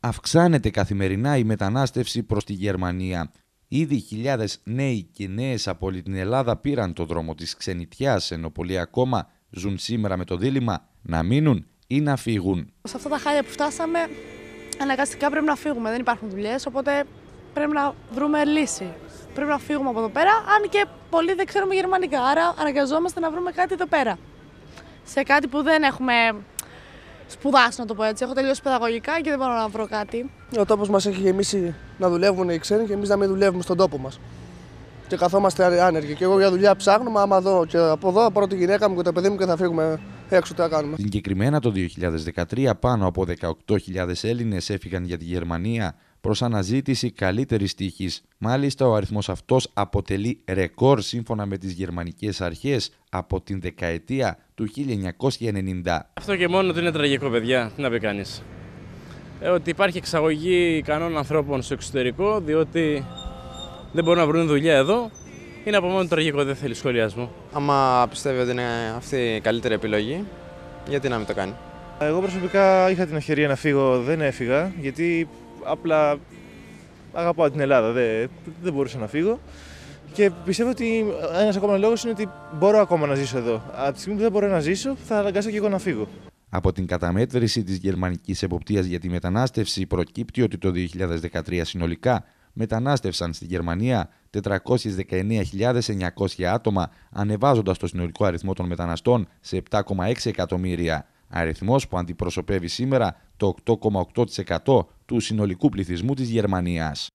Αυξάνεται καθημερινά η μετανάστευση προς τη Γερμανία. Ήδη χιλιάδες νέοι και νέες από όλη την Ελλάδα πήραν το δρόμο της ξενιτιάς, ενώ πολλοί ακόμα ζουν σήμερα με το δίλημα να μείνουν ή να φύγουν. Σε αυτά τα χάλια που φτάσαμε, αναγκαστικά πρέπει να φύγουμε. Δεν υπάρχουν δουλειές, οπότε πρέπει να βρούμε λύση. Πρέπει να φύγουμε από εδώ πέρα, αν και πολλοί δεν ξέρουμε γερμανικά. Άρα αναγκαζόμαστε να βρούμε κάτι εδώ πέρα. Σε κάτι που δεν έχουμε σπουδάσει, να το πω έτσι. Έχω τελειώσει παιδαγωγικά και δεν μπορώ να βρω κάτι. Ο τόπος μας έχει γεμίσει να δουλεύουν οι ξένοι και εμείς να μην δουλεύουμε στον τόπο μας. Και καθόμαστε άνεργοι. Και εγώ για δουλειά ψάχνω, μα άμα δω και από εδώ πάρω τη γυναίκα μου και το παιδί μου και θα φύγουμε έξω τι θα κάνουμε. Συγκεκριμένα το 2013 πάνω από 18.000 Έλληνες έφυγαν για τη Γερμανία προς αναζήτηση καλύτερης τύχης. Μάλιστα, ο αριθμός αυτός αποτελεί ρεκόρ σύμφωνα με τις γερμανικές αρχές από την δεκαετία του 1990. Αυτό και μόνο ότι είναι τραγικό, παιδιά. Τι να πει κανείς. Ε, ότι υπάρχει εξαγωγή ικανών ανθρώπων στο εξωτερικό, διότι δεν μπορούν να βρουν δουλειά εδώ. Είναι από μόνο τραγικό, δεν θέλει σχολιασμό. Άμα πιστεύει ότι είναι αυτή η καλύτερη επιλογή, γιατί να μην το κάνει. Εγώ προσωπικά είχα την ευκαιρία να φύγω, δεν έφυγα, γιατί Απλά αγαπάω την Ελλάδα, δεν, δεν μπορούσα να φύγω. Και πιστεύω ότι ένας ακόμα λόγος είναι ότι μπορώ ακόμα να ζήσω εδώ. Από τη στιγμή που δεν μπορώ να ζήσω, θα αναγκάσω και εγώ να φύγω. Από την καταμέτρηση της γερμανικής εποπτείας για τη μετανάστευση προκύπτει ότι το 2013 συνολικά μετανάστευσαν στη Γερμανία 419.900 άτομα, ανεβάζοντας το συνολικό αριθμό των μεταναστών σε 7,6 εκατομμύρια. Αριθμός που αντιπροσωπεύει σήμερα το 8,8% του συνολικού πληθυσμού της Γερμανίας.